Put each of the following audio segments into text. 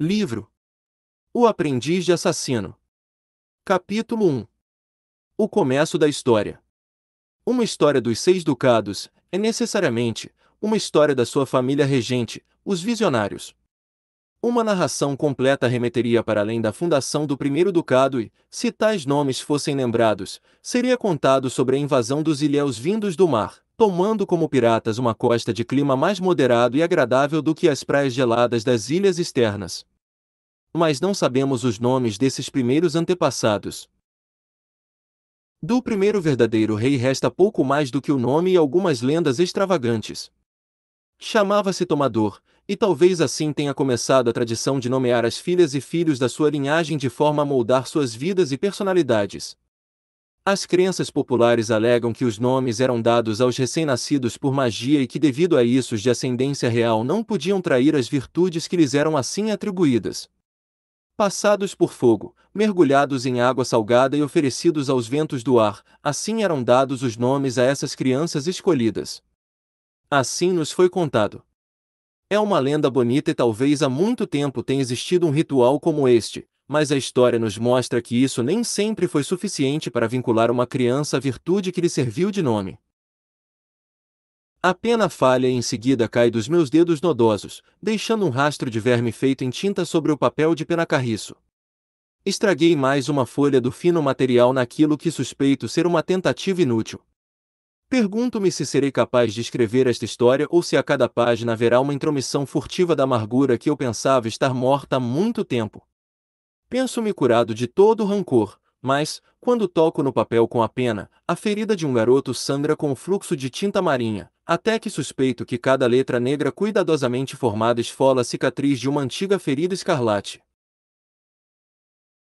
Livro: O Aprendiz de Assassino. Capítulo 1 O começo da história. Uma história dos seis ducados é necessariamente uma história da sua família regente, os visionários. Uma narração completa remeteria para além da fundação do primeiro ducado e, se tais nomes fossem lembrados, seria contado sobre a invasão dos ilhéus vindos do mar tomando como piratas uma costa de clima mais moderado e agradável do que as praias geladas das ilhas externas. Mas não sabemos os nomes desses primeiros antepassados. Do primeiro verdadeiro rei resta pouco mais do que o nome e algumas lendas extravagantes. Chamava-se Tomador, e talvez assim tenha começado a tradição de nomear as filhas e filhos da sua linhagem de forma a moldar suas vidas e personalidades. As crenças populares alegam que os nomes eram dados aos recém-nascidos por magia e que, devido a isso, os de ascendência real não podiam trair as virtudes que lhes eram assim atribuídas. Passados por fogo, mergulhados em água salgada e oferecidos aos ventos do ar, assim eram dados os nomes a essas crianças escolhidas. Assim nos foi contado. É uma lenda bonita e talvez há muito tempo tenha existido um ritual como este, mas a história nos mostra que isso nem sempre foi suficiente para vincular uma criança à virtude que lhe serviu de nome. A pena falha e em seguida cai dos meus dedos nodosos, deixando um rastro de verme feito em tinta sobre o papel de penacarriço. Estraguei mais uma folha do fino material naquilo que suspeito ser uma tentativa inútil. Pergunto-me se serei capaz de escrever esta história ou se a cada página haverá uma intromissão furtiva da amargura que eu pensava estar morta há muito tempo. Penso-me curado de todo rancor, mas, quando toco no papel com a pena, a ferida de um garoto sangra com o fluxo de tinta marinha, até que suspeito que cada letra negra cuidadosamente formada esfola a cicatriz de uma antiga ferida escarlate.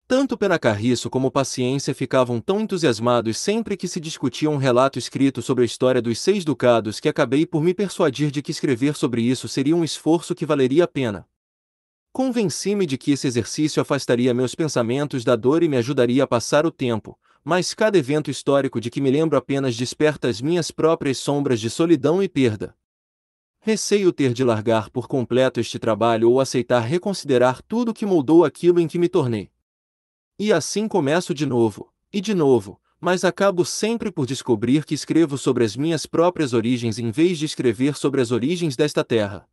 Tanto carriço como Paciência ficavam tão entusiasmados sempre que se discutia um relato escrito sobre a história dos seis ducados que acabei por me persuadir de que escrever sobre isso seria um esforço que valeria a pena, Convenci-me de que esse exercício afastaria meus pensamentos da dor e me ajudaria a passar o tempo, mas cada evento histórico de que me lembro apenas desperta as minhas próprias sombras de solidão e perda. Receio ter de largar por completo este trabalho ou aceitar reconsiderar tudo que moldou aquilo em que me tornei. E assim começo de novo, e de novo, mas acabo sempre por descobrir que escrevo sobre as minhas próprias origens em vez de escrever sobre as origens desta terra.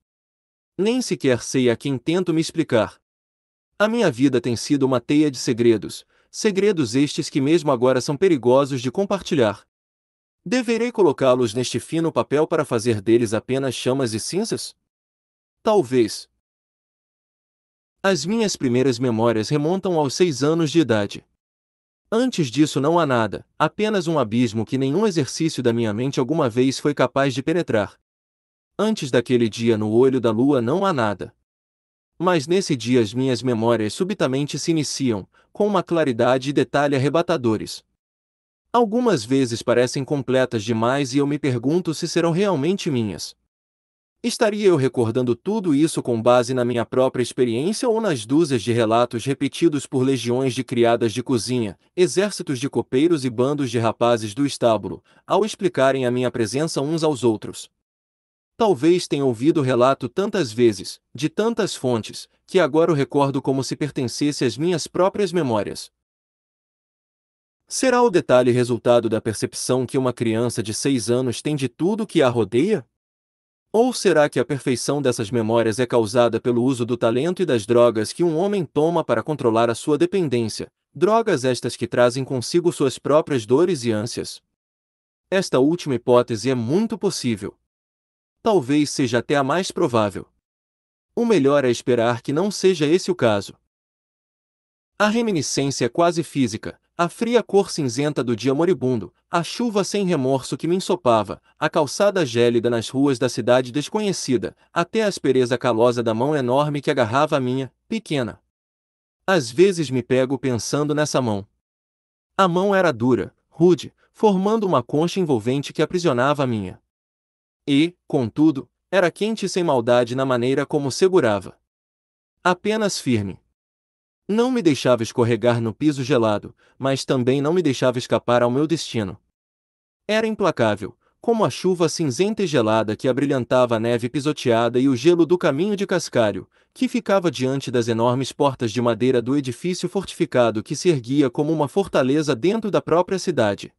Nem sequer sei a quem tento me explicar. A minha vida tem sido uma teia de segredos, segredos estes que mesmo agora são perigosos de compartilhar. Deverei colocá-los neste fino papel para fazer deles apenas chamas e cinzas? Talvez. As minhas primeiras memórias remontam aos seis anos de idade. Antes disso não há nada, apenas um abismo que nenhum exercício da minha mente alguma vez foi capaz de penetrar. Antes daquele dia no olho da lua não há nada. Mas nesse dia as minhas memórias subitamente se iniciam, com uma claridade e detalhe arrebatadores. Algumas vezes parecem completas demais e eu me pergunto se serão realmente minhas. Estaria eu recordando tudo isso com base na minha própria experiência ou nas dúzias de relatos repetidos por legiões de criadas de cozinha, exércitos de copeiros e bandos de rapazes do estábulo, ao explicarem a minha presença uns aos outros? Talvez tenha ouvido o relato tantas vezes, de tantas fontes, que agora o recordo como se pertencesse às minhas próprias memórias. Será o detalhe resultado da percepção que uma criança de seis anos tem de tudo que a rodeia? Ou será que a perfeição dessas memórias é causada pelo uso do talento e das drogas que um homem toma para controlar a sua dependência, drogas estas que trazem consigo suas próprias dores e ânsias? Esta última hipótese é muito possível, talvez seja até a mais provável. O melhor é esperar que não seja esse o caso. A reminiscência é quase física, a fria cor cinzenta do dia moribundo, a chuva sem remorso que me ensopava, a calçada gélida nas ruas da cidade desconhecida, até a aspereza calosa da mão enorme que agarrava a minha, pequena. Às vezes me pego pensando nessa mão. A mão era dura, rude, formando uma concha envolvente que aprisionava a minha. E, contudo, era quente sem maldade na maneira como segurava. Apenas firme. Não me deixava escorregar no piso gelado, mas também não me deixava escapar ao meu destino. Era implacável, como a chuva cinzenta e gelada que abrilhantava a neve pisoteada e o gelo do caminho de cascalho, que ficava diante das enormes portas de madeira do edifício fortificado que se erguia como uma fortaleza dentro da própria cidade.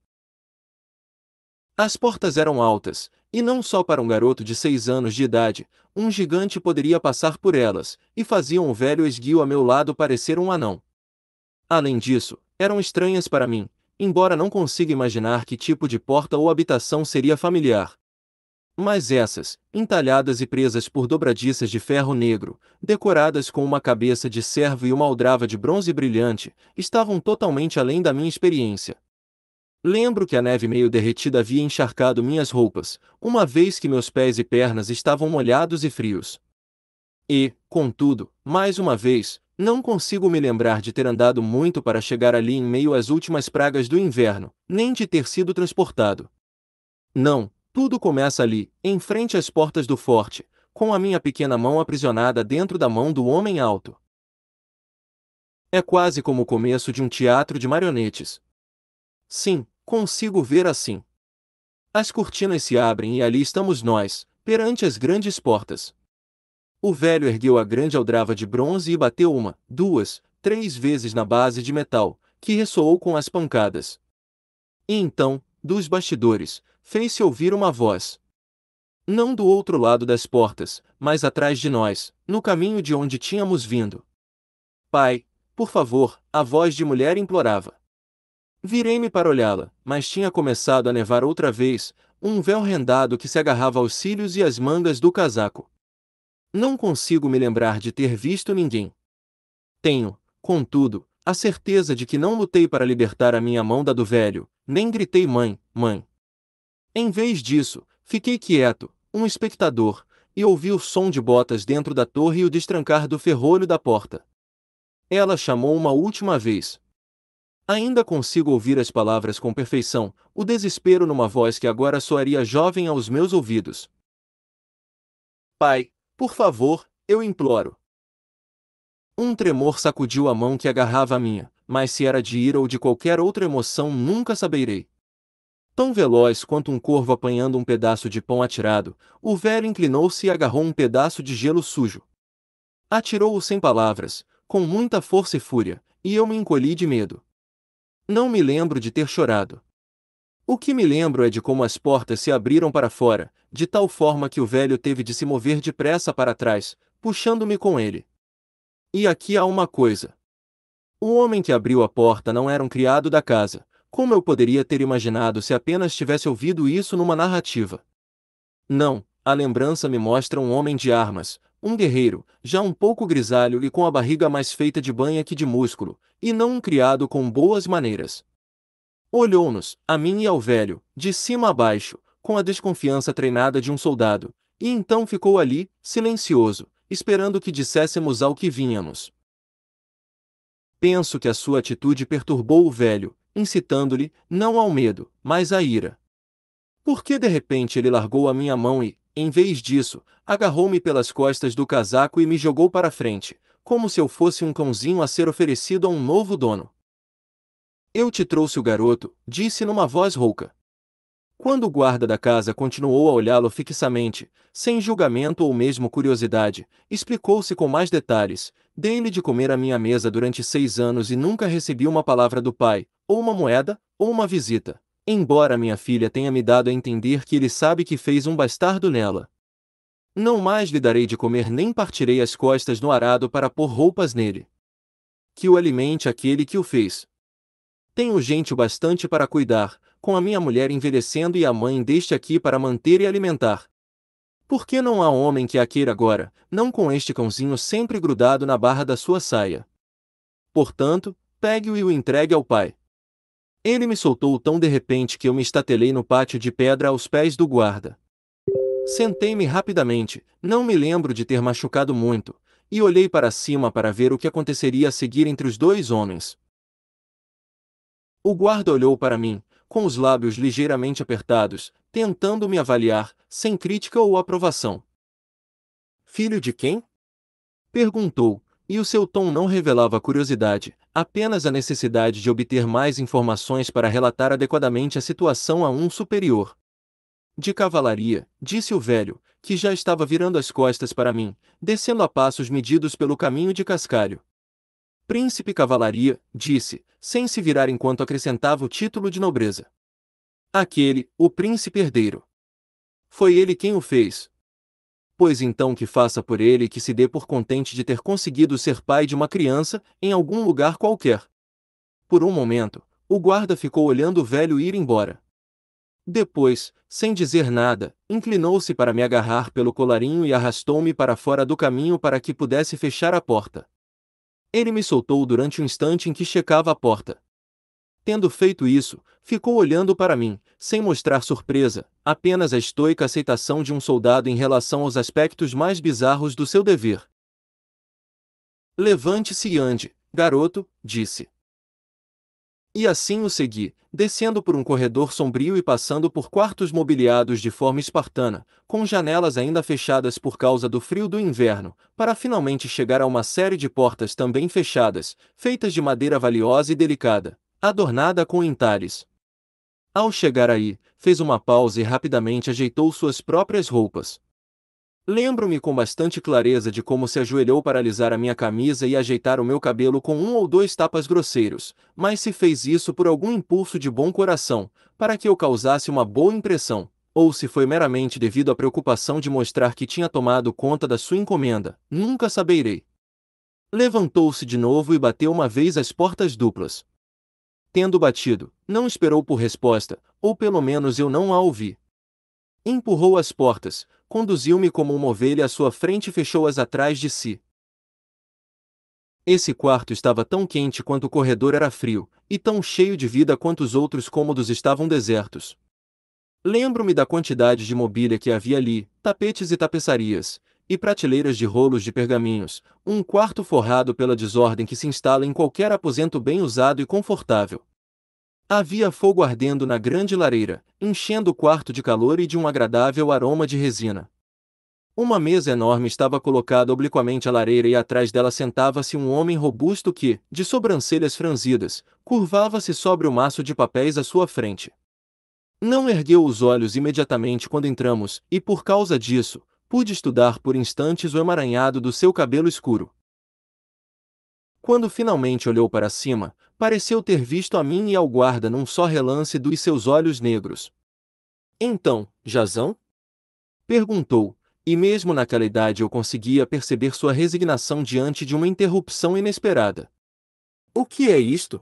As portas eram altas, e não só para um garoto de seis anos de idade, um gigante poderia passar por elas, e faziam o velho esguio a meu lado parecer um anão. Além disso, eram estranhas para mim, embora não consiga imaginar que tipo de porta ou habitação seria familiar. Mas essas, entalhadas e presas por dobradiças de ferro negro, decoradas com uma cabeça de servo e uma aldrava de bronze brilhante, estavam totalmente além da minha experiência. Lembro que a neve meio derretida havia encharcado minhas roupas, uma vez que meus pés e pernas estavam molhados e frios. E, contudo, mais uma vez, não consigo me lembrar de ter andado muito para chegar ali em meio às últimas pragas do inverno, nem de ter sido transportado. Não, tudo começa ali, em frente às portas do forte, com a minha pequena mão aprisionada dentro da mão do homem alto. É quase como o começo de um teatro de marionetes, Sim, consigo ver assim. As cortinas se abrem e ali estamos nós, perante as grandes portas. O velho ergueu a grande aldrava de bronze e bateu uma, duas, três vezes na base de metal, que ressoou com as pancadas. E então, dos bastidores, fez-se ouvir uma voz. Não do outro lado das portas, mas atrás de nós, no caminho de onde tínhamos vindo. Pai, por favor, a voz de mulher implorava. Virei-me para olhá-la, mas tinha começado a nevar outra vez, um véu rendado que se agarrava aos cílios e às mangas do casaco. Não consigo me lembrar de ter visto ninguém. Tenho, contudo, a certeza de que não lutei para libertar a minha mão da do velho, nem gritei mãe, mãe. Em vez disso, fiquei quieto, um espectador, e ouvi o som de botas dentro da torre e o destrancar do ferrolho da porta. Ela chamou uma última vez, Ainda consigo ouvir as palavras com perfeição, o desespero numa voz que agora soaria jovem aos meus ouvidos. Pai, por favor, eu imploro. Um tremor sacudiu a mão que agarrava a minha, mas se era de ira ou de qualquer outra emoção nunca saberei. Tão veloz quanto um corvo apanhando um pedaço de pão atirado, o velho inclinou-se e agarrou um pedaço de gelo sujo. Atirou-o sem palavras, com muita força e fúria, e eu me encolhi de medo. Não me lembro de ter chorado. O que me lembro é de como as portas se abriram para fora, de tal forma que o velho teve de se mover depressa para trás, puxando-me com ele. E aqui há uma coisa. O homem que abriu a porta não era um criado da casa, como eu poderia ter imaginado se apenas tivesse ouvido isso numa narrativa. Não, a lembrança me mostra um homem de armas, um guerreiro, já um pouco grisalho e com a barriga mais feita de banha que de músculo, e não um criado com boas maneiras. Olhou-nos, a mim e ao velho, de cima a baixo, com a desconfiança treinada de um soldado, e então ficou ali, silencioso, esperando que disséssemos ao que vínhamos. Penso que a sua atitude perturbou o velho, incitando-lhe, não ao medo, mas à ira. Porque de repente ele largou a minha mão e, em vez disso, agarrou-me pelas costas do casaco e me jogou para frente, como se eu fosse um cãozinho a ser oferecido a um novo dono. Eu te trouxe o garoto, disse numa voz rouca. Quando o guarda da casa continuou a olhá-lo fixamente, sem julgamento ou mesmo curiosidade, explicou-se com mais detalhes. Dei-lhe de comer à minha mesa durante seis anos e nunca recebi uma palavra do pai, ou uma moeda, ou uma visita embora minha filha tenha me dado a entender que ele sabe que fez um bastardo nela. Não mais lhe darei de comer nem partirei as costas no arado para pôr roupas nele. Que o alimente aquele que o fez. Tenho gente o bastante para cuidar, com a minha mulher envelhecendo e a mãe deste aqui para manter e alimentar. Por que não há homem que a queira agora, não com este cãozinho sempre grudado na barra da sua saia? Portanto, pegue-o e o entregue ao pai. Ele me soltou tão de repente que eu me estatelei no pátio de pedra aos pés do guarda. Sentei-me rapidamente, não me lembro de ter machucado muito, e olhei para cima para ver o que aconteceria a seguir entre os dois homens. O guarda olhou para mim, com os lábios ligeiramente apertados, tentando me avaliar, sem crítica ou aprovação. Filho de quem? Perguntou, e o seu tom não revelava curiosidade, apenas a necessidade de obter mais informações para relatar adequadamente a situação a um superior. De cavalaria, disse o velho, que já estava virando as costas para mim, descendo a passos medidos pelo caminho de cascalho. Príncipe Cavalaria, disse, sem se virar enquanto acrescentava o título de nobreza. Aquele, o príncipe herdeiro. Foi ele quem o fez, pois então que faça por ele e que se dê por contente de ter conseguido ser pai de uma criança, em algum lugar qualquer. Por um momento, o guarda ficou olhando o velho ir embora. Depois, sem dizer nada, inclinou-se para me agarrar pelo colarinho e arrastou-me para fora do caminho para que pudesse fechar a porta. Ele me soltou durante o instante em que checava a porta. Tendo feito isso, ficou olhando para mim, sem mostrar surpresa, apenas a estoica aceitação de um soldado em relação aos aspectos mais bizarros do seu dever. Levante-se e ande, garoto, disse. E assim o segui, descendo por um corredor sombrio e passando por quartos mobiliados de forma espartana, com janelas ainda fechadas por causa do frio do inverno, para finalmente chegar a uma série de portas também fechadas, feitas de madeira valiosa e delicada, adornada com entalhes. Ao chegar aí, fez uma pausa e rapidamente ajeitou suas próprias roupas. Lembro-me com bastante clareza de como se ajoelhou para alisar a minha camisa e ajeitar o meu cabelo com um ou dois tapas grosseiros, mas se fez isso por algum impulso de bom coração, para que eu causasse uma boa impressão, ou se foi meramente devido à preocupação de mostrar que tinha tomado conta da sua encomenda, nunca saberei. Levantou-se de novo e bateu uma vez as portas duplas tendo batido, não esperou por resposta, ou pelo menos eu não a ouvi. Empurrou as portas, conduziu-me como uma ovelha à sua frente e fechou-as atrás de si. Esse quarto estava tão quente quanto o corredor era frio, e tão cheio de vida quanto os outros cômodos estavam desertos. Lembro-me da quantidade de mobília que havia ali, tapetes e tapeçarias, e prateleiras de rolos de pergaminhos, um quarto forrado pela desordem que se instala em qualquer aposento bem usado e confortável. Havia fogo ardendo na grande lareira, enchendo o quarto de calor e de um agradável aroma de resina. Uma mesa enorme estava colocada obliquamente à lareira e atrás dela sentava-se um homem robusto que, de sobrancelhas franzidas, curvava-se sobre o maço de papéis à sua frente. Não ergueu os olhos imediatamente quando entramos, e por causa disso, pude estudar por instantes o emaranhado do seu cabelo escuro. Quando finalmente olhou para cima, pareceu ter visto a mim e ao guarda num só relance dos seus olhos negros. Então, Jazão? Perguntou, e mesmo naquela idade eu conseguia perceber sua resignação diante de uma interrupção inesperada. O que é isto?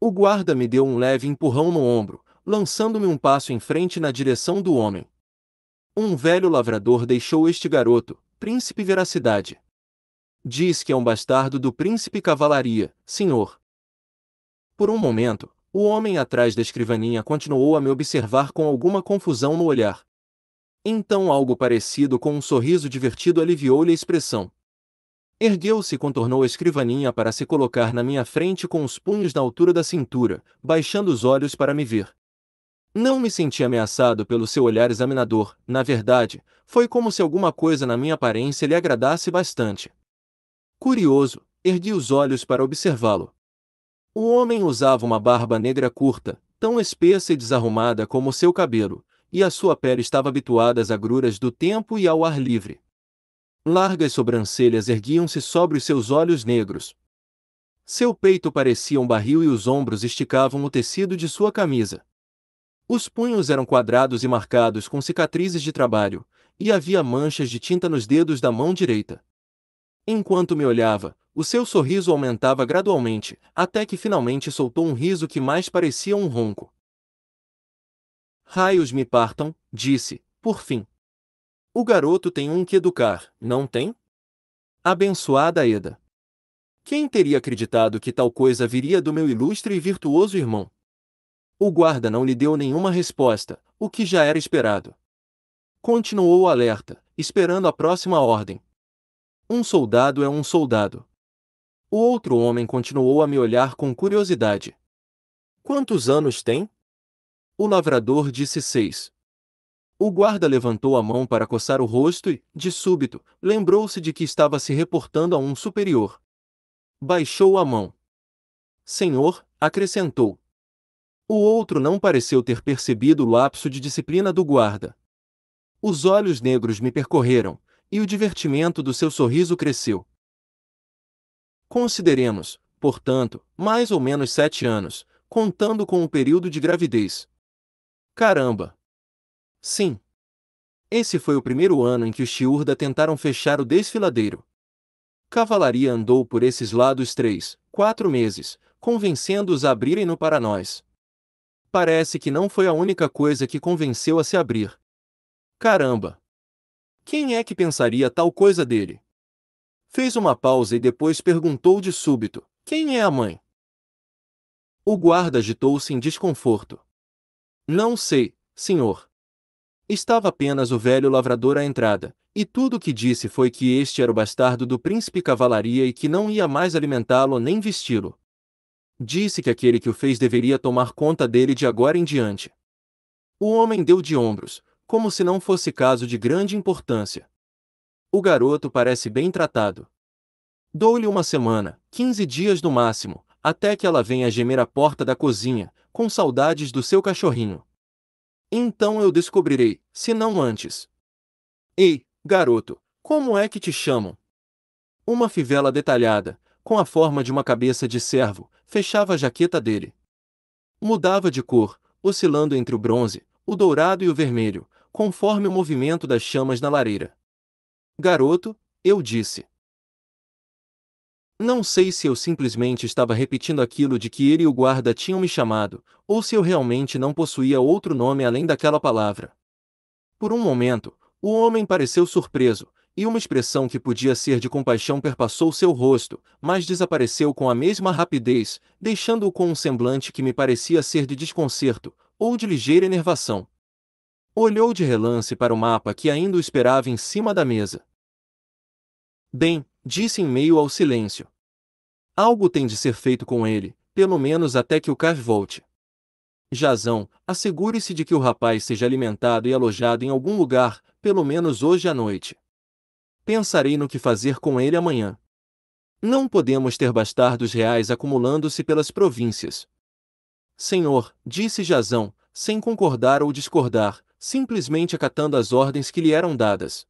O guarda me deu um leve empurrão no ombro, lançando-me um passo em frente na direção do homem. Um velho lavrador deixou este garoto, príncipe veracidade. Diz que é um bastardo do príncipe cavalaria, senhor. Por um momento, o homem atrás da escrivaninha continuou a me observar com alguma confusão no olhar. Então algo parecido com um sorriso divertido aliviou-lhe a expressão. Ergueu-se e contornou a escrivaninha para se colocar na minha frente com os punhos na altura da cintura, baixando os olhos para me ver. Não me senti ameaçado pelo seu olhar examinador, na verdade, foi como se alguma coisa na minha aparência lhe agradasse bastante. Curioso, ergui os olhos para observá-lo. O homem usava uma barba negra curta, tão espessa e desarrumada como seu cabelo, e a sua pele estava habituada às agruras do tempo e ao ar livre. Largas sobrancelhas erguiam-se sobre os seus olhos negros. Seu peito parecia um barril e os ombros esticavam o tecido de sua camisa. Os punhos eram quadrados e marcados com cicatrizes de trabalho, e havia manchas de tinta nos dedos da mão direita. Enquanto me olhava, o seu sorriso aumentava gradualmente, até que finalmente soltou um riso que mais parecia um ronco. Raios me partam, disse, por fim. O garoto tem um que educar, não tem? Abençoada Eda. Quem teria acreditado que tal coisa viria do meu ilustre e virtuoso irmão? O guarda não lhe deu nenhuma resposta, o que já era esperado. Continuou alerta, esperando a próxima ordem. Um soldado é um soldado. O outro homem continuou a me olhar com curiosidade. Quantos anos tem? O lavrador disse seis. O guarda levantou a mão para coçar o rosto e, de súbito, lembrou-se de que estava se reportando a um superior. Baixou a mão. Senhor, acrescentou, o outro não pareceu ter percebido o lapso de disciplina do guarda. Os olhos negros me percorreram, e o divertimento do seu sorriso cresceu. Consideremos, portanto, mais ou menos sete anos, contando com o período de gravidez. Caramba! Sim. Esse foi o primeiro ano em que os Shiurda tentaram fechar o desfiladeiro. Cavalaria andou por esses lados três, quatro meses, convencendo-os a abrirem-no para nós. Parece que não foi a única coisa que convenceu a se abrir. Caramba! Quem é que pensaria tal coisa dele? Fez uma pausa e depois perguntou de súbito: Quem é a mãe? O guarda agitou-se em desconforto. Não sei, senhor. Estava apenas o velho lavrador à entrada, e tudo o que disse foi que este era o bastardo do príncipe cavalaria e que não ia mais alimentá-lo nem vesti-lo. Disse que aquele que o fez deveria tomar conta dele de agora em diante. O homem deu de ombros, como se não fosse caso de grande importância. O garoto parece bem tratado. Dou-lhe uma semana, quinze dias no máximo, até que ela venha gemer à porta da cozinha, com saudades do seu cachorrinho. Então eu descobrirei, se não antes. Ei, garoto, como é que te chamam? Uma fivela detalhada, com a forma de uma cabeça de cervo, fechava a jaqueta dele. Mudava de cor, oscilando entre o bronze, o dourado e o vermelho, conforme o movimento das chamas na lareira. Garoto, eu disse. Não sei se eu simplesmente estava repetindo aquilo de que ele e o guarda tinham me chamado, ou se eu realmente não possuía outro nome além daquela palavra. Por um momento, o homem pareceu surpreso, e uma expressão que podia ser de compaixão perpassou seu rosto, mas desapareceu com a mesma rapidez, deixando-o com um semblante que me parecia ser de desconcerto, ou de ligeira enervação. Olhou de relance para o mapa que ainda o esperava em cima da mesa. Bem, disse em meio ao silêncio. Algo tem de ser feito com ele, pelo menos até que o Cas volte. Jazão, assegure-se de que o rapaz seja alimentado e alojado em algum lugar, pelo menos hoje à noite. Pensarei no que fazer com ele amanhã. Não podemos ter bastardos reais acumulando-se pelas províncias. Senhor, disse Jazão, sem concordar ou discordar, simplesmente acatando as ordens que lhe eram dadas.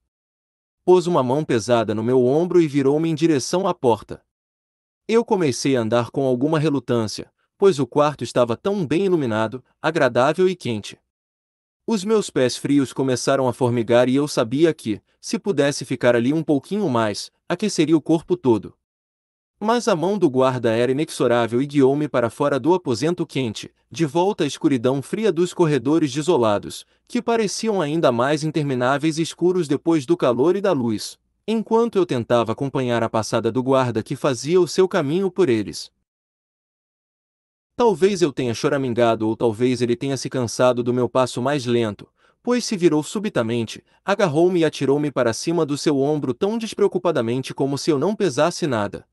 Pôs uma mão pesada no meu ombro e virou-me em direção à porta. Eu comecei a andar com alguma relutância, pois o quarto estava tão bem iluminado, agradável e quente. Os meus pés frios começaram a formigar e eu sabia que, se pudesse ficar ali um pouquinho mais, aqueceria o corpo todo. Mas a mão do guarda era inexorável e guiou-me para fora do aposento quente, de volta à escuridão fria dos corredores desolados, que pareciam ainda mais intermináveis e escuros depois do calor e da luz, enquanto eu tentava acompanhar a passada do guarda que fazia o seu caminho por eles. Talvez eu tenha choramingado ou talvez ele tenha se cansado do meu passo mais lento, pois se virou subitamente, agarrou-me e atirou-me para cima do seu ombro tão despreocupadamente como se eu não pesasse nada.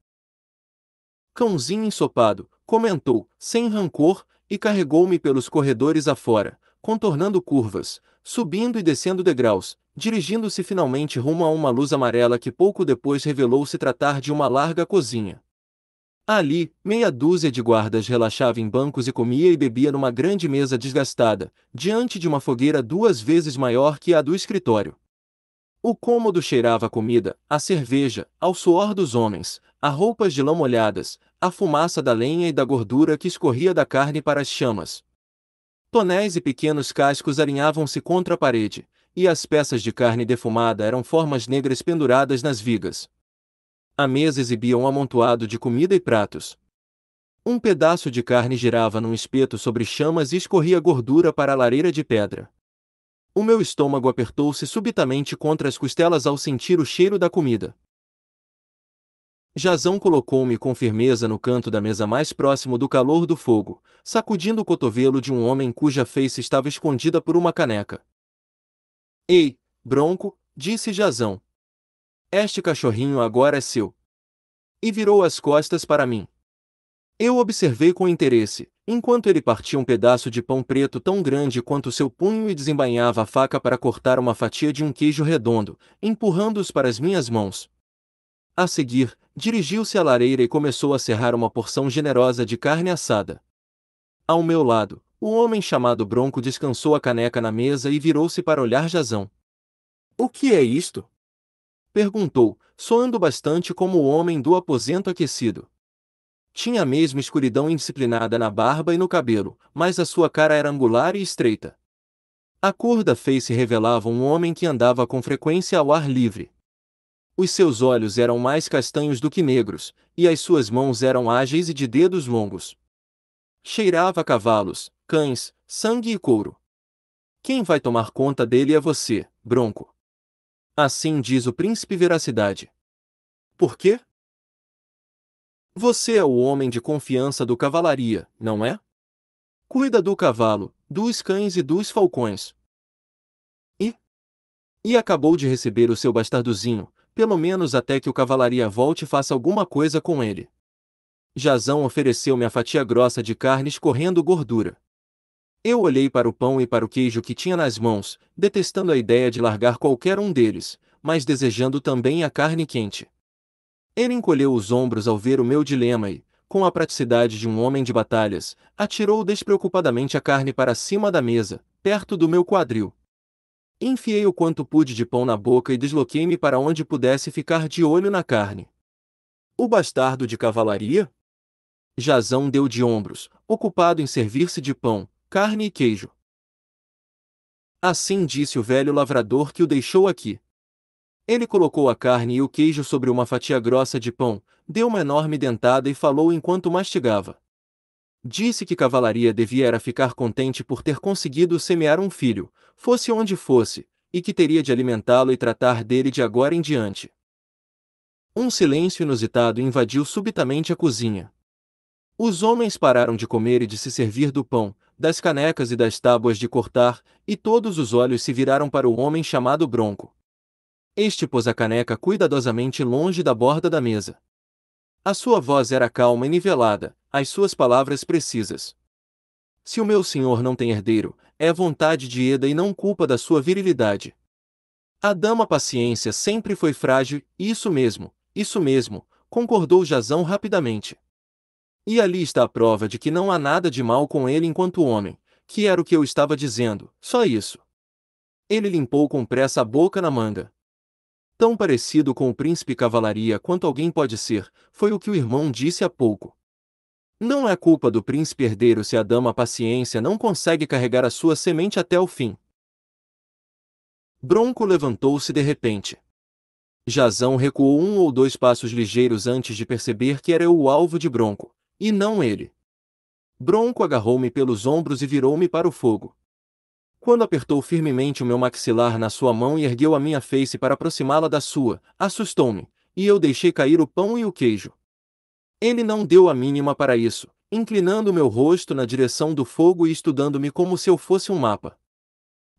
Cãozinho ensopado, comentou, sem rancor, e carregou-me pelos corredores afora, contornando curvas, subindo e descendo degraus, dirigindo-se finalmente rumo a uma luz amarela que pouco depois revelou se tratar de uma larga cozinha. Ali, meia dúzia de guardas relaxava em bancos e comia e bebia numa grande mesa desgastada, diante de uma fogueira duas vezes maior que a do escritório. O cômodo cheirava a comida, a cerveja, ao suor dos homens, a roupas de lã molhadas, a fumaça da lenha e da gordura que escorria da carne para as chamas. Tonéis e pequenos cascos alinhavam-se contra a parede, e as peças de carne defumada eram formas negras penduradas nas vigas. A mesa exibia um amontoado de comida e pratos. Um pedaço de carne girava num espeto sobre chamas e escorria gordura para a lareira de pedra. O meu estômago apertou-se subitamente contra as costelas ao sentir o cheiro da comida. Jazão colocou-me com firmeza no canto da mesa mais próximo do calor do fogo, sacudindo o cotovelo de um homem cuja face estava escondida por uma caneca. Ei, Bronco, disse Jazão, este cachorrinho agora é seu. E virou as costas para mim. Eu observei com interesse, enquanto ele partia um pedaço de pão preto tão grande quanto seu punho e desembainhava a faca para cortar uma fatia de um queijo redondo, empurrando-os para as minhas mãos. A seguir, dirigiu-se à lareira e começou a serrar uma porção generosa de carne assada. Ao meu lado, o homem chamado Bronco descansou a caneca na mesa e virou-se para olhar Jazão. O que é isto? perguntou, soando bastante como o homem do aposento aquecido. Tinha a mesma escuridão indisciplinada na barba e no cabelo, mas a sua cara era angular e estreita. A cor da face revelava um homem que andava com frequência ao ar livre. Os seus olhos eram mais castanhos do que negros, e as suas mãos eram ágeis e de dedos longos. Cheirava cavalos, cães, sangue e couro. Quem vai tomar conta dele é você, Bronco. Assim diz o príncipe Veracidade. Por quê? Você é o homem de confiança do cavalaria, não é? Cuida do cavalo, dos cães e dos falcões. E? E acabou de receber o seu bastardozinho, pelo menos até que o cavalaria volte e faça alguma coisa com ele. Jazão ofereceu-me a fatia grossa de carne escorrendo gordura. Eu olhei para o pão e para o queijo que tinha nas mãos, detestando a ideia de largar qualquer um deles, mas desejando também a carne quente. Ele encolheu os ombros ao ver o meu dilema e, com a praticidade de um homem de batalhas, atirou despreocupadamente a carne para cima da mesa, perto do meu quadril. Enfiei o quanto pude de pão na boca e desloquei-me para onde pudesse ficar de olho na carne. O bastardo de cavalaria? Jazão deu de ombros, ocupado em servir-se de pão, carne e queijo. Assim disse o velho lavrador que o deixou aqui. Ele colocou a carne e o queijo sobre uma fatia grossa de pão, deu uma enorme dentada e falou enquanto mastigava. Disse que cavalaria devia era ficar contente por ter conseguido semear um filho, fosse onde fosse, e que teria de alimentá-lo e tratar dele de agora em diante. Um silêncio inusitado invadiu subitamente a cozinha. Os homens pararam de comer e de se servir do pão, das canecas e das tábuas de cortar, e todos os olhos se viraram para o homem chamado Bronco. Este pôs a caneca cuidadosamente longe da borda da mesa. A sua voz era calma e nivelada, as suas palavras precisas. Se o meu senhor não tem herdeiro, é vontade de Eda e não culpa da sua virilidade. A dama paciência sempre foi frágil, isso mesmo, isso mesmo, concordou Jazão rapidamente. E ali está a prova de que não há nada de mal com ele enquanto homem, que era o que eu estava dizendo, só isso. Ele limpou com pressa a boca na manga. Tão parecido com o príncipe cavalaria quanto alguém pode ser, foi o que o irmão disse há pouco. Não é culpa do príncipe herdeiro se a dama paciência não consegue carregar a sua semente até o fim. Bronco levantou-se de repente. Jazão recuou um ou dois passos ligeiros antes de perceber que era eu o alvo de Bronco. E não ele. Bronco agarrou-me pelos ombros e virou-me para o fogo. Quando apertou firmemente o meu maxilar na sua mão e ergueu a minha face para aproximá-la da sua, assustou-me, e eu deixei cair o pão e o queijo. Ele não deu a mínima para isso, inclinando meu rosto na direção do fogo e estudando-me como se eu fosse um mapa.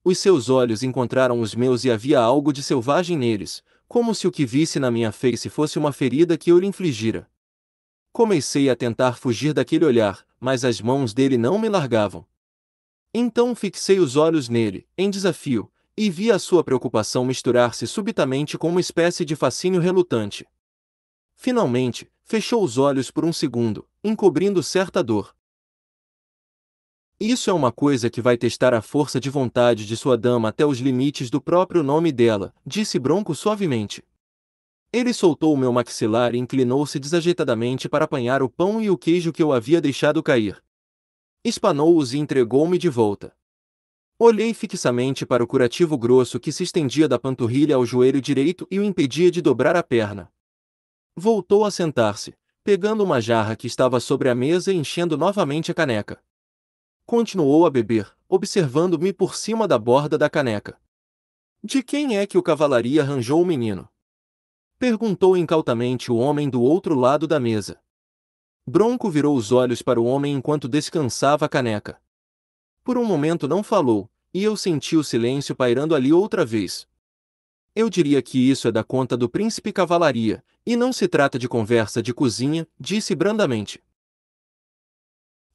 Os seus olhos encontraram os meus e havia algo de selvagem neles, como se o que visse na minha face fosse uma ferida que eu lhe infligira. Comecei a tentar fugir daquele olhar, mas as mãos dele não me largavam. Então fixei os olhos nele, em desafio, e vi a sua preocupação misturar-se subitamente com uma espécie de fascínio relutante. Finalmente, fechou os olhos por um segundo, encobrindo certa dor. Isso é uma coisa que vai testar a força de vontade de sua dama até os limites do próprio nome dela, disse Bronco suavemente. Ele soltou o meu maxilar e inclinou-se desajeitadamente para apanhar o pão e o queijo que eu havia deixado cair. Espanou-os e entregou-me de volta. Olhei fixamente para o curativo grosso que se estendia da panturrilha ao joelho direito e o impedia de dobrar a perna. Voltou a sentar-se, pegando uma jarra que estava sobre a mesa e enchendo novamente a caneca. Continuou a beber, observando-me por cima da borda da caneca. De quem é que o cavalaria arranjou o menino? Perguntou incautamente o homem do outro lado da mesa. Bronco virou os olhos para o homem enquanto descansava a caneca. Por um momento não falou, e eu senti o silêncio pairando ali outra vez. Eu diria que isso é da conta do príncipe cavalaria, e não se trata de conversa de cozinha, disse brandamente.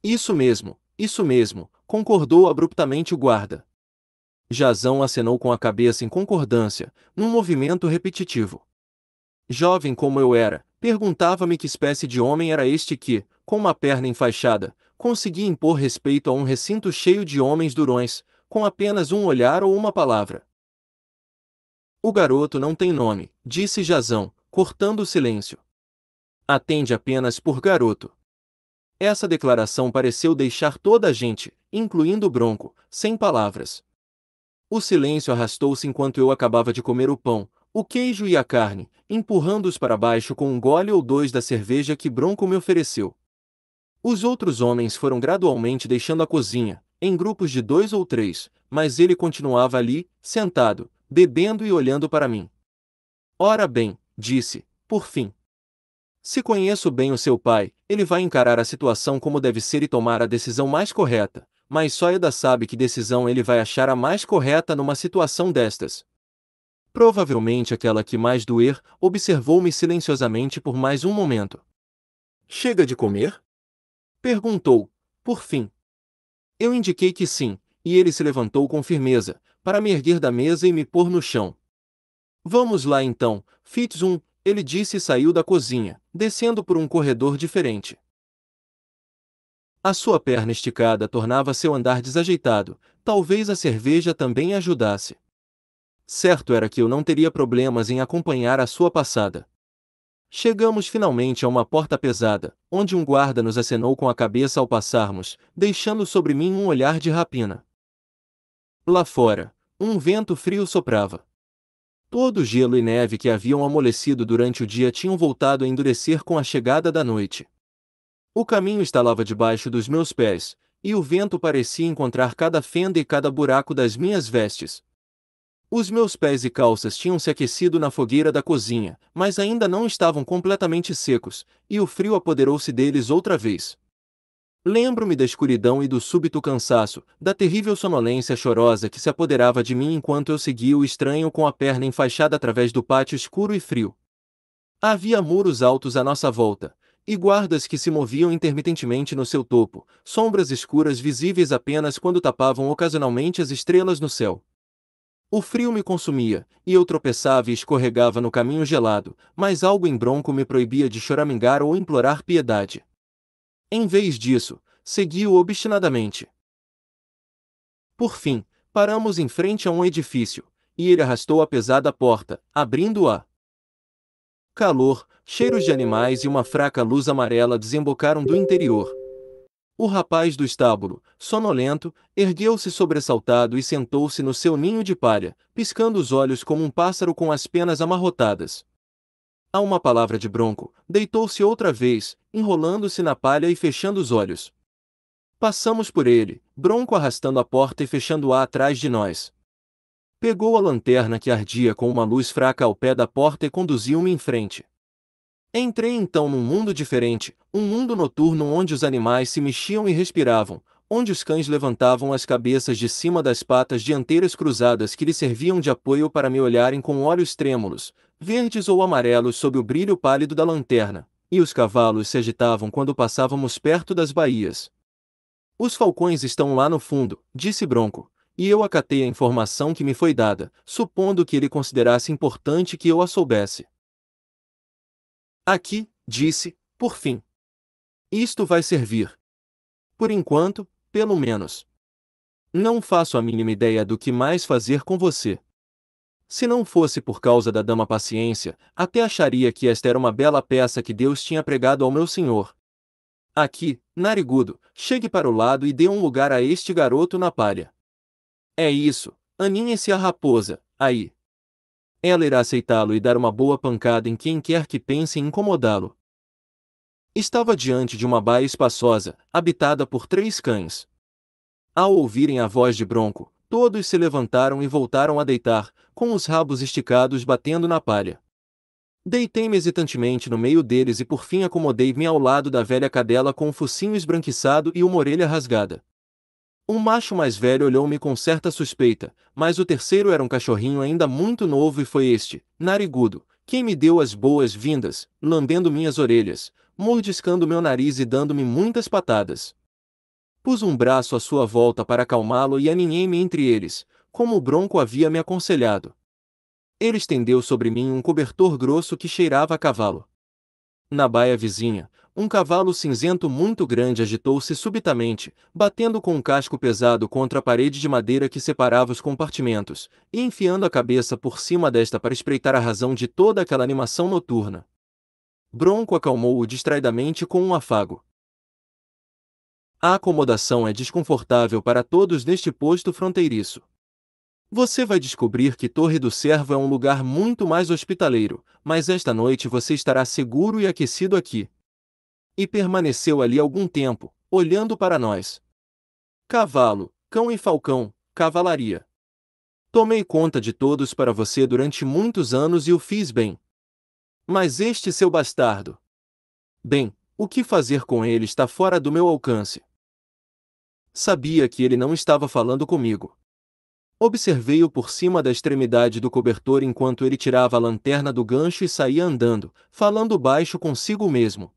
Isso mesmo, isso mesmo, concordou abruptamente o guarda. Jazão acenou com a cabeça em concordância, num movimento repetitivo. Jovem como eu era, perguntava-me que espécie de homem era este que, com uma perna enfaixada, conseguia impor respeito a um recinto cheio de homens durões, com apenas um olhar ou uma palavra. O garoto não tem nome, disse Jazão, cortando o silêncio. Atende apenas por garoto. Essa declaração pareceu deixar toda a gente, incluindo o Bronco, sem palavras. O silêncio arrastou-se enquanto eu acabava de comer o pão, o queijo e a carne, empurrando-os para baixo com um gole ou dois da cerveja que Bronco me ofereceu. Os outros homens foram gradualmente deixando a cozinha, em grupos de dois ou três, mas ele continuava ali, sentado, bebendo e olhando para mim. Ora bem, disse, por fim. Se conheço bem o seu pai, ele vai encarar a situação como deve ser e tomar a decisão mais correta, mas só Eda sabe que decisão ele vai achar a mais correta numa situação destas, provavelmente aquela que mais doer, observou-me silenciosamente por mais um momento. Chega de comer? Perguntou, por fim. Eu indiquei que sim, e ele se levantou com firmeza, para me erguer da mesa e me pôr no chão. Vamos lá então, Fitzum, ele disse e saiu da cozinha, descendo por um corredor diferente. A sua perna esticada tornava seu andar desajeitado, talvez a cerveja também ajudasse. Certo era que eu não teria problemas em acompanhar a sua passada. Chegamos finalmente a uma porta pesada, onde um guarda nos acenou com a cabeça ao passarmos, deixando sobre mim um olhar de rapina. Lá fora, um vento frio soprava. Todo o gelo e neve que haviam amolecido durante o dia tinham voltado a endurecer com a chegada da noite. O caminho estalava debaixo dos meus pés, e o vento parecia encontrar cada fenda e cada buraco das minhas vestes, os meus pés e calças tinham se aquecido na fogueira da cozinha, mas ainda não estavam completamente secos, e o frio apoderou-se deles outra vez. Lembro-me da escuridão e do súbito cansaço, da terrível sonolência chorosa que se apoderava de mim enquanto eu seguia o estranho com a perna enfaixada através do pátio escuro e frio. Havia muros altos à nossa volta, e guardas que se moviam intermitentemente no seu topo, sombras escuras visíveis apenas quando tapavam ocasionalmente as estrelas no céu. O frio me consumia, e eu tropeçava e escorregava no caminho gelado, mas algo em bronco me proibia de choramingar ou implorar piedade. Em vez disso, segui-o obstinadamente. Por fim, paramos em frente a um edifício, e ele arrastou a pesada porta, abrindo-a. Calor, cheiros de animais e uma fraca luz amarela desembocaram do interior, o rapaz do estábulo, sonolento, ergueu-se sobressaltado e sentou-se no seu ninho de palha, piscando os olhos como um pássaro com as penas amarrotadas. A uma palavra de Bronco, deitou-se outra vez, enrolando-se na palha e fechando os olhos. Passamos por ele, Bronco arrastando a porta e fechando-a atrás de nós. Pegou a lanterna que ardia com uma luz fraca ao pé da porta e conduziu-me em frente. Entrei então num mundo diferente, um mundo noturno onde os animais se mexiam e respiravam, onde os cães levantavam as cabeças de cima das patas dianteiras cruzadas que lhe serviam de apoio para me olharem com olhos trêmulos, verdes ou amarelos sob o brilho pálido da lanterna, e os cavalos se agitavam quando passávamos perto das baías. Os falcões estão lá no fundo, disse Bronco, e eu acatei a informação que me foi dada, supondo que ele considerasse importante que eu a soubesse. Aqui, disse, por fim. Isto vai servir. Por enquanto, pelo menos. Não faço a mínima ideia do que mais fazer com você. Se não fosse por causa da dama paciência, até acharia que esta era uma bela peça que Deus tinha pregado ao meu senhor. Aqui, narigudo, chegue para o lado e dê um lugar a este garoto na palha. É isso, aninhe-se a raposa, aí ela irá aceitá-lo e dar uma boa pancada em quem quer que pense em incomodá-lo. Estava diante de uma baia espaçosa, habitada por três cães. Ao ouvirem a voz de Bronco, todos se levantaram e voltaram a deitar, com os rabos esticados batendo na palha. Deitei-me hesitantemente no meio deles e por fim acomodei-me ao lado da velha cadela com o um focinho esbranquiçado e uma orelha rasgada. Um macho mais velho olhou-me com certa suspeita, mas o terceiro era um cachorrinho ainda muito novo e foi este, narigudo, quem me deu as boas-vindas, lambendo minhas orelhas, mordiscando meu nariz e dando-me muitas patadas. Pus um braço à sua volta para acalmá-lo e aninhei-me entre eles, como o bronco havia me aconselhado. Ele estendeu sobre mim um cobertor grosso que cheirava a cavalo. Na baia vizinha, um cavalo cinzento muito grande agitou-se subitamente, batendo com um casco pesado contra a parede de madeira que separava os compartimentos, e enfiando a cabeça por cima desta para espreitar a razão de toda aquela animação noturna. Bronco acalmou-o distraidamente com um afago. A acomodação é desconfortável para todos neste posto fronteiriço. Você vai descobrir que Torre do Servo é um lugar muito mais hospitaleiro, mas esta noite você estará seguro e aquecido aqui. E permaneceu ali algum tempo, olhando para nós. Cavalo, cão e falcão, cavalaria. Tomei conta de todos para você durante muitos anos e o fiz bem. Mas este seu bastardo. Bem, o que fazer com ele está fora do meu alcance. Sabia que ele não estava falando comigo. Observei-o por cima da extremidade do cobertor enquanto ele tirava a lanterna do gancho e saía andando, falando baixo consigo mesmo.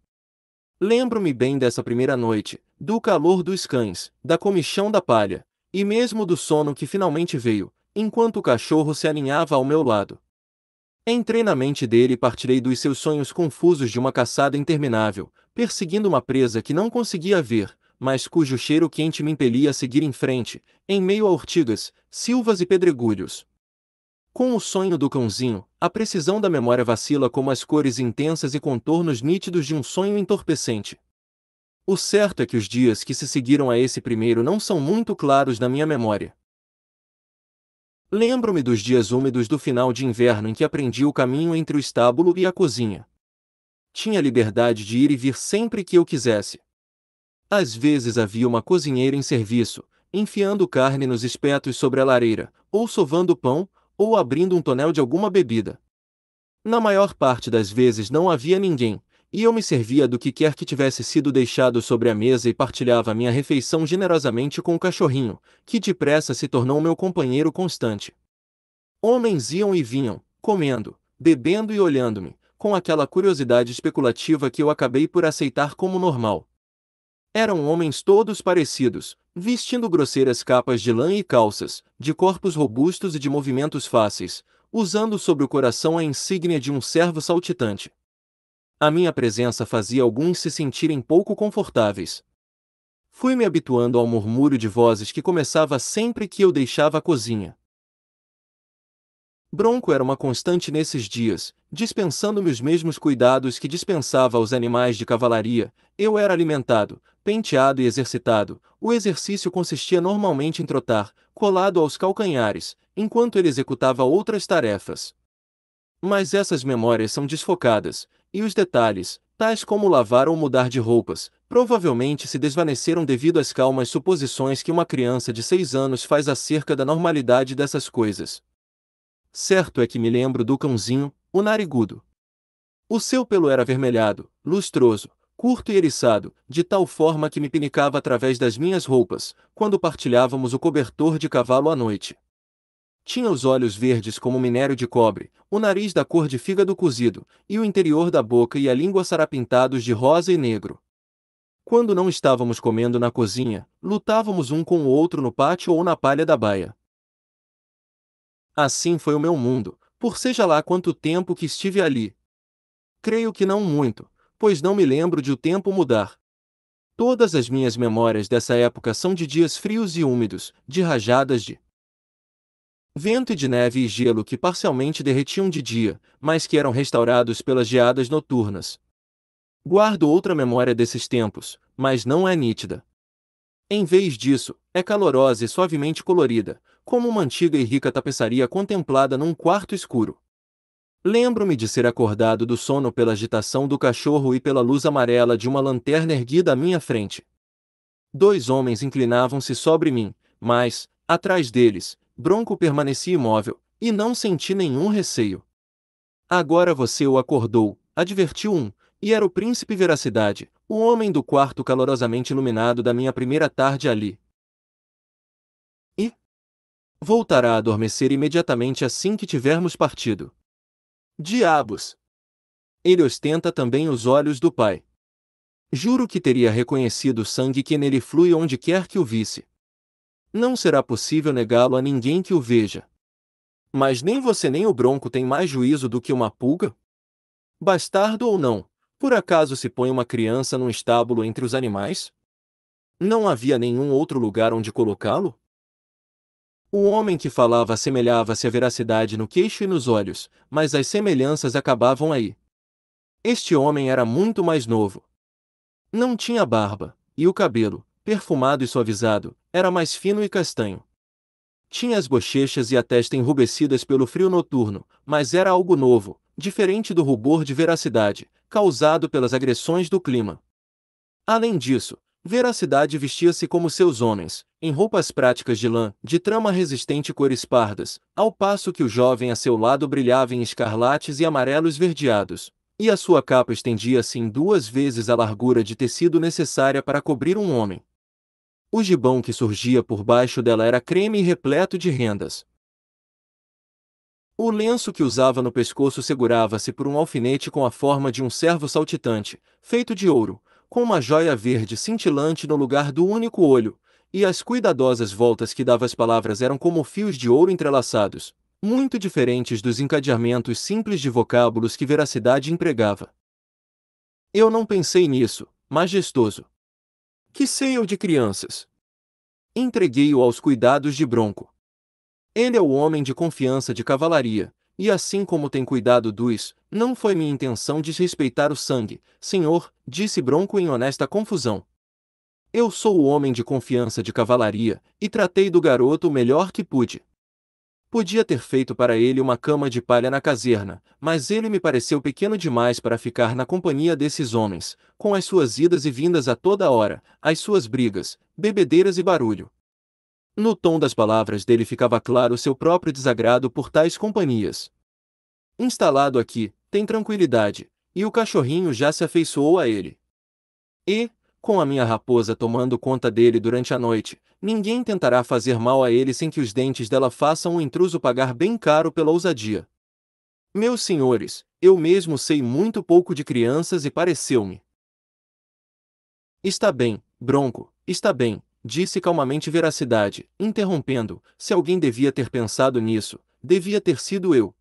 Lembro-me bem dessa primeira noite, do calor dos cães, da comichão da palha, e mesmo do sono que finalmente veio, enquanto o cachorro se alinhava ao meu lado. Entrei na mente dele e partirei dos seus sonhos confusos de uma caçada interminável, perseguindo uma presa que não conseguia ver, mas cujo cheiro quente me impelia a seguir em frente, em meio a ortigas, silvas e pedregulhos, com o sonho do cãozinho, a precisão da memória vacila como as cores intensas e contornos nítidos de um sonho entorpecente. O certo é que os dias que se seguiram a esse primeiro não são muito claros na minha memória. Lembro-me dos dias úmidos do final de inverno em que aprendi o caminho entre o estábulo e a cozinha. Tinha liberdade de ir e vir sempre que eu quisesse. Às vezes havia uma cozinheira em serviço, enfiando carne nos espetos sobre a lareira, ou sovando pão, ou abrindo um tonel de alguma bebida. Na maior parte das vezes não havia ninguém, e eu me servia do que quer que tivesse sido deixado sobre a mesa e partilhava minha refeição generosamente com o cachorrinho, que depressa se tornou meu companheiro constante. Homens iam e vinham, comendo, bebendo e olhando-me, com aquela curiosidade especulativa que eu acabei por aceitar como normal, eram homens todos parecidos, vestindo grosseiras capas de lã e calças, de corpos robustos e de movimentos fáceis, usando sobre o coração a insígnia de um servo saltitante. A minha presença fazia alguns se sentirem pouco confortáveis. Fui me habituando ao murmúrio de vozes que começava sempre que eu deixava a cozinha. Bronco era uma constante nesses dias, dispensando-me os mesmos cuidados que dispensava aos animais de cavalaria, eu era alimentado, penteado e exercitado, o exercício consistia normalmente em trotar, colado aos calcanhares, enquanto ele executava outras tarefas. Mas essas memórias são desfocadas, e os detalhes, tais como lavar ou mudar de roupas, provavelmente se desvaneceram devido às calmas suposições que uma criança de seis anos faz acerca da normalidade dessas coisas. Certo é que me lembro do cãozinho, o narigudo. O seu pelo era avermelhado, lustroso, curto e eriçado, de tal forma que me pinicava através das minhas roupas, quando partilhávamos o cobertor de cavalo à noite. Tinha os olhos verdes como minério de cobre, o nariz da cor de fígado cozido, e o interior da boca e a língua sarapintados de rosa e negro. Quando não estávamos comendo na cozinha, lutávamos um com o outro no pátio ou na palha da baia. Assim foi o meu mundo, por seja lá quanto tempo que estive ali. Creio que não muito, pois não me lembro de o tempo mudar. Todas as minhas memórias dessa época são de dias frios e úmidos, de rajadas de vento e de neve e gelo que parcialmente derretiam de dia, mas que eram restaurados pelas geadas noturnas. Guardo outra memória desses tempos, mas não é nítida. Em vez disso, é calorosa e suavemente colorida, como uma antiga e rica tapeçaria contemplada num quarto escuro. Lembro-me de ser acordado do sono pela agitação do cachorro e pela luz amarela de uma lanterna erguida à minha frente. Dois homens inclinavam-se sobre mim, mas, atrás deles, Bronco permanecia imóvel, e não senti nenhum receio. Agora você o acordou, advertiu um, e era o príncipe Veracidade, o homem do quarto calorosamente iluminado da minha primeira tarde ali. E? Voltará a adormecer imediatamente assim que tivermos partido. Diabos! Ele ostenta também os olhos do Pai. Juro que teria reconhecido o sangue que nele flui onde quer que o visse. Não será possível negá-lo a ninguém que o veja. Mas nem você nem o bronco têm mais juízo do que uma pulga? Bastardo ou não, por acaso se põe uma criança num estábulo entre os animais? Não havia nenhum outro lugar onde colocá-lo? O homem que falava assemelhava-se à veracidade no queixo e nos olhos, mas as semelhanças acabavam aí. Este homem era muito mais novo. Não tinha barba, e o cabelo, perfumado e suavizado, era mais fino e castanho. Tinha as bochechas e a testa enrubescidas pelo frio noturno, mas era algo novo, diferente do rubor de veracidade, causado pelas agressões do clima. Além disso, Veracidade vestia-se como seus homens, em roupas práticas de lã, de trama resistente e cores pardas, ao passo que o jovem a seu lado brilhava em escarlates e amarelos verdeados, e a sua capa estendia-se em duas vezes a largura de tecido necessária para cobrir um homem. O gibão que surgia por baixo dela era creme e repleto de rendas. O lenço que usava no pescoço segurava-se por um alfinete com a forma de um servo saltitante, feito de ouro, com uma joia verde cintilante no lugar do único olho, e as cuidadosas voltas que dava as palavras eram como fios de ouro entrelaçados, muito diferentes dos encadeamentos simples de vocábulos que veracidade empregava. Eu não pensei nisso, majestoso. Que sei eu de crianças? Entreguei-o aos cuidados de Bronco. Ele é o homem de confiança de cavalaria, e assim como tem cuidado dos, não foi minha intenção desrespeitar o sangue, senhor, disse Bronco em honesta confusão. Eu sou o homem de confiança de cavalaria, e tratei do garoto o melhor que pude. Podia ter feito para ele uma cama de palha na caserna, mas ele me pareceu pequeno demais para ficar na companhia desses homens, com as suas idas e vindas a toda hora, as suas brigas, bebedeiras e barulho. No tom das palavras dele ficava claro seu próprio desagrado por tais companhias. Instalado aqui, tem tranquilidade, e o cachorrinho já se afeiçoou a ele. E, com a minha raposa tomando conta dele durante a noite, ninguém tentará fazer mal a ele sem que os dentes dela façam o intruso pagar bem caro pela ousadia. Meus senhores, eu mesmo sei muito pouco de crianças e pareceu-me. Está bem, Bronco, está bem, Disse calmamente Veracidade, interrompendo: se alguém devia ter pensado nisso, devia ter sido eu.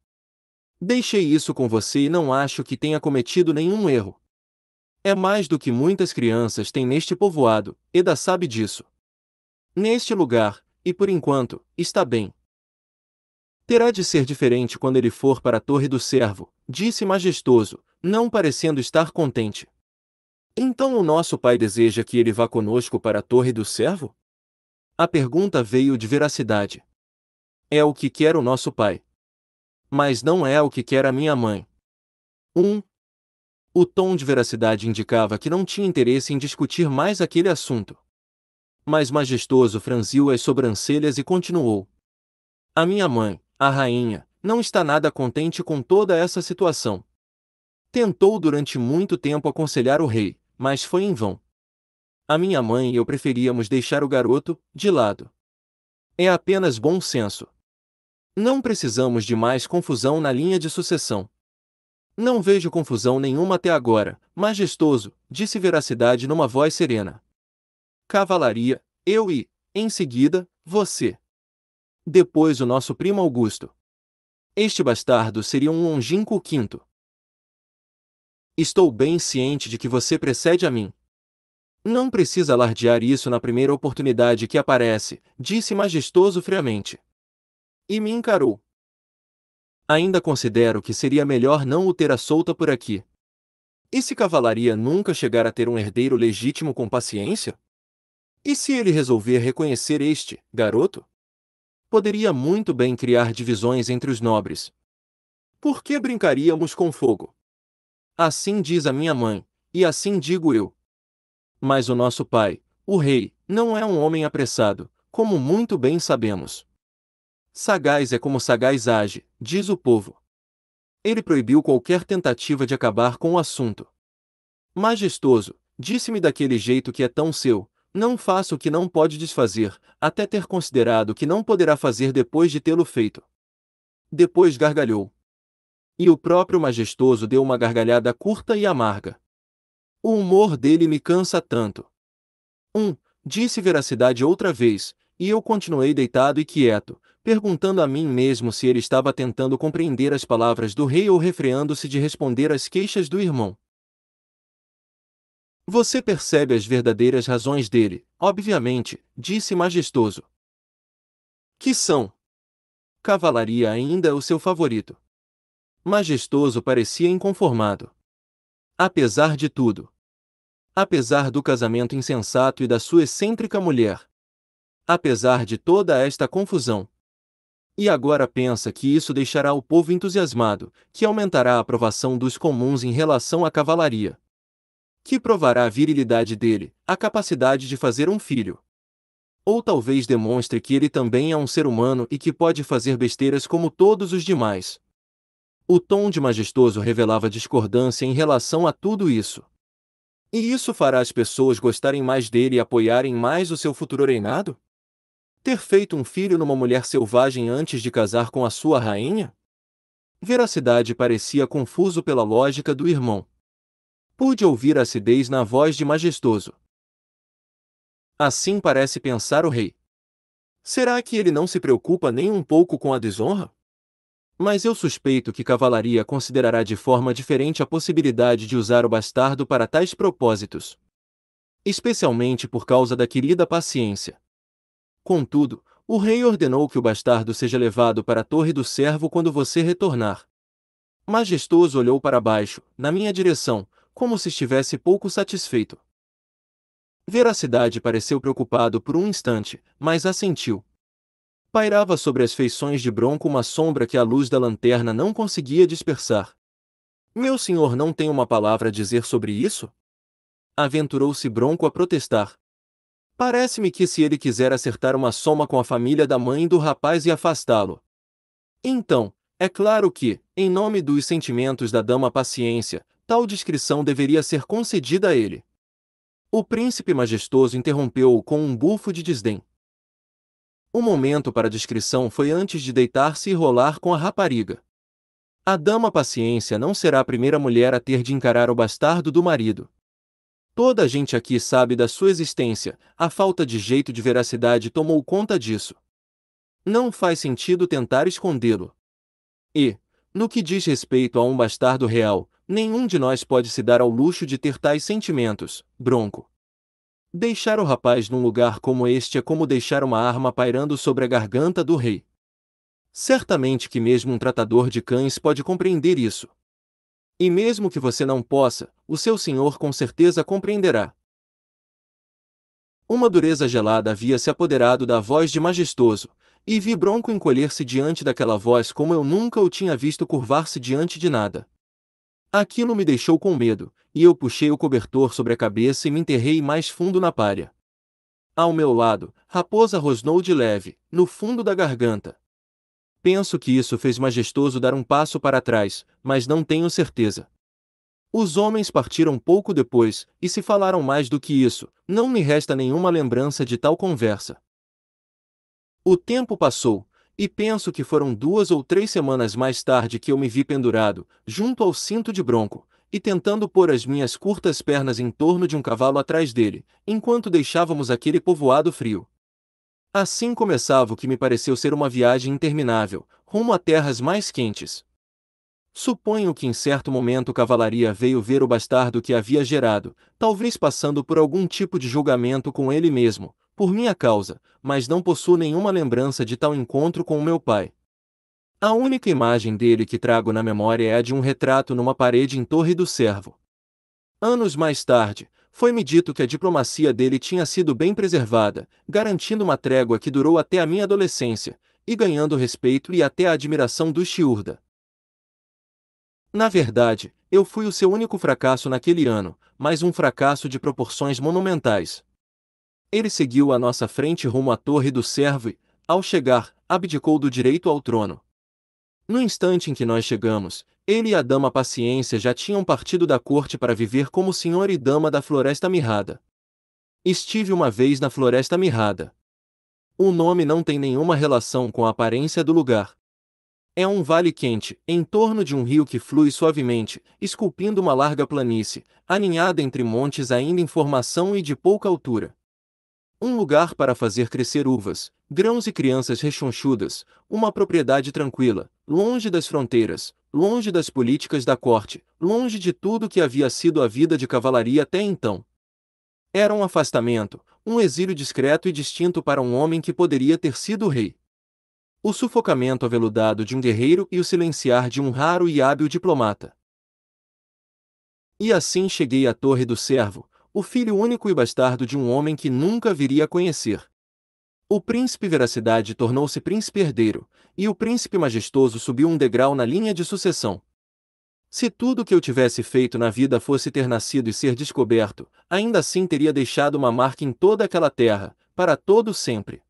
Deixei isso com você e não acho que tenha cometido nenhum erro. É mais do que muitas crianças têm neste povoado, Eda sabe disso. Neste lugar, e por enquanto, está bem. Terá de ser diferente quando ele for para a Torre do Servo, disse majestoso, não parecendo estar contente. Então o nosso pai deseja que ele vá conosco para a Torre do Servo? A pergunta veio de veracidade. É o que quer o nosso pai. Mas não é o que quer a minha mãe. 1. Um, o tom de veracidade indicava que não tinha interesse em discutir mais aquele assunto. Mas majestoso franziu as sobrancelhas e continuou. A minha mãe, a rainha, não está nada contente com toda essa situação. Tentou durante muito tempo aconselhar o rei, mas foi em vão. A minha mãe e eu preferíamos deixar o garoto, de lado. É apenas bom senso. Não precisamos de mais confusão na linha de sucessão. Não vejo confusão nenhuma até agora, majestoso, disse Veracidade numa voz serena. Cavalaria, eu e, em seguida, você. Depois o nosso primo Augusto. Este bastardo seria um longínquo quinto. Estou bem ciente de que você precede a mim. Não precisa alardear isso na primeira oportunidade que aparece, disse majestoso friamente. E me encarou. Ainda considero que seria melhor não o ter à solta por aqui. E se Cavalaria nunca chegar a ter um herdeiro legítimo com paciência? E se ele resolver reconhecer este, garoto? Poderia muito bem criar divisões entre os nobres. Por que brincaríamos com fogo? Assim diz a minha mãe, e assim digo eu. Mas o nosso pai, o rei, não é um homem apressado, como muito bem sabemos. Sagaz é como sagaz age, diz o povo. Ele proibiu qualquer tentativa de acabar com o assunto. Majestoso, disse-me daquele jeito que é tão seu, não faça o que não pode desfazer, até ter considerado o que não poderá fazer depois de tê-lo feito. Depois gargalhou. E o próprio majestoso deu uma gargalhada curta e amarga. O humor dele me cansa tanto. Um, disse Veracidade outra vez, e eu continuei deitado e quieto, perguntando a mim mesmo se ele estava tentando compreender as palavras do rei ou refreando-se de responder às queixas do irmão. Você percebe as verdadeiras razões dele, obviamente, disse majestoso. Que são? Cavalaria ainda é o seu favorito majestoso parecia inconformado. Apesar de tudo. Apesar do casamento insensato e da sua excêntrica mulher. Apesar de toda esta confusão. E agora pensa que isso deixará o povo entusiasmado, que aumentará a aprovação dos comuns em relação à cavalaria. Que provará a virilidade dele, a capacidade de fazer um filho. Ou talvez demonstre que ele também é um ser humano e que pode fazer besteiras como todos os demais. O tom de majestoso revelava discordância em relação a tudo isso. E isso fará as pessoas gostarem mais dele e apoiarem mais o seu futuro reinado? Ter feito um filho numa mulher selvagem antes de casar com a sua rainha? Veracidade parecia confuso pela lógica do irmão. Pude ouvir a acidez na voz de majestoso. Assim parece pensar o rei. Será que ele não se preocupa nem um pouco com a desonra? Mas eu suspeito que cavalaria considerará de forma diferente a possibilidade de usar o bastardo para tais propósitos. Especialmente por causa da querida paciência. Contudo, o rei ordenou que o bastardo seja levado para a torre do servo quando você retornar. Majestoso olhou para baixo, na minha direção, como se estivesse pouco satisfeito. Veracidade pareceu preocupado por um instante, mas assentiu. Pairava sobre as feições de Bronco uma sombra que a luz da lanterna não conseguia dispersar. Meu senhor não tem uma palavra a dizer sobre isso? Aventurou-se Bronco a protestar. Parece-me que se ele quiser acertar uma soma com a família da mãe do rapaz e afastá-lo. Então, é claro que, em nome dos sentimentos da dama paciência, tal descrição deveria ser concedida a ele. O príncipe majestoso interrompeu-o com um bufo de desdém. O momento para a descrição foi antes de deitar-se e rolar com a rapariga. A dama paciência não será a primeira mulher a ter de encarar o bastardo do marido. Toda a gente aqui sabe da sua existência, a falta de jeito de veracidade tomou conta disso. Não faz sentido tentar escondê-lo. E, no que diz respeito a um bastardo real, nenhum de nós pode se dar ao luxo de ter tais sentimentos, bronco. Deixar o rapaz num lugar como este é como deixar uma arma pairando sobre a garganta do rei. Certamente que mesmo um tratador de cães pode compreender isso. E mesmo que você não possa, o seu senhor com certeza compreenderá. Uma dureza gelada havia se apoderado da voz de majestoso, e vi Bronco encolher-se diante daquela voz como eu nunca o tinha visto curvar-se diante de nada. Aquilo me deixou com medo, e eu puxei o cobertor sobre a cabeça e me enterrei mais fundo na palha. Ao meu lado, Raposa rosnou de leve, no fundo da garganta. Penso que isso fez Majestoso dar um passo para trás, mas não tenho certeza. Os homens partiram pouco depois, e se falaram mais do que isso, não me resta nenhuma lembrança de tal conversa. O tempo passou, e penso que foram duas ou três semanas mais tarde que eu me vi pendurado, junto ao cinto de bronco, e tentando pôr as minhas curtas pernas em torno de um cavalo atrás dele, enquanto deixávamos aquele povoado frio. Assim começava o que me pareceu ser uma viagem interminável, rumo a terras mais quentes. Suponho que em certo momento cavalaria veio ver o bastardo que havia gerado, talvez passando por algum tipo de julgamento com ele mesmo, por minha causa, mas não possuo nenhuma lembrança de tal encontro com o meu pai. A única imagem dele que trago na memória é a de um retrato numa parede em Torre do Servo. Anos mais tarde, foi-me dito que a diplomacia dele tinha sido bem preservada, garantindo uma trégua que durou até a minha adolescência, e ganhando o respeito e até a admiração do Shiurda. Na verdade, eu fui o seu único fracasso naquele ano, mas um fracasso de proporções monumentais. Ele seguiu à nossa frente rumo à Torre do Servo e, ao chegar, abdicou do direito ao trono. No instante em que nós chegamos, ele e a Dama Paciência já tinham partido da corte para viver como senhor e dama da Floresta Mirrada. Estive uma vez na Floresta Mirrada. O nome não tem nenhuma relação com a aparência do lugar. É um vale quente, em torno de um rio que flui suavemente, esculpindo uma larga planície, aninhada entre montes ainda em formação e de pouca altura um lugar para fazer crescer uvas, grãos e crianças rechonchudas, uma propriedade tranquila, longe das fronteiras, longe das políticas da corte, longe de tudo que havia sido a vida de cavalaria até então. Era um afastamento, um exílio discreto e distinto para um homem que poderia ter sido rei. O sufocamento aveludado de um guerreiro e o silenciar de um raro e hábil diplomata. E assim cheguei à Torre do Servo, o filho único e bastardo de um homem que nunca viria a conhecer. O príncipe Veracidade tornou-se príncipe herdeiro, e o príncipe majestoso subiu um degrau na linha de sucessão. Se tudo o que eu tivesse feito na vida fosse ter nascido e ser descoberto, ainda assim teria deixado uma marca em toda aquela terra, para todo sempre.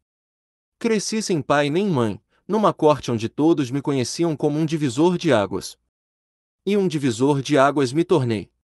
Cresci sem pai nem mãe, numa corte onde todos me conheciam como um divisor de águas. E um divisor de águas me tornei.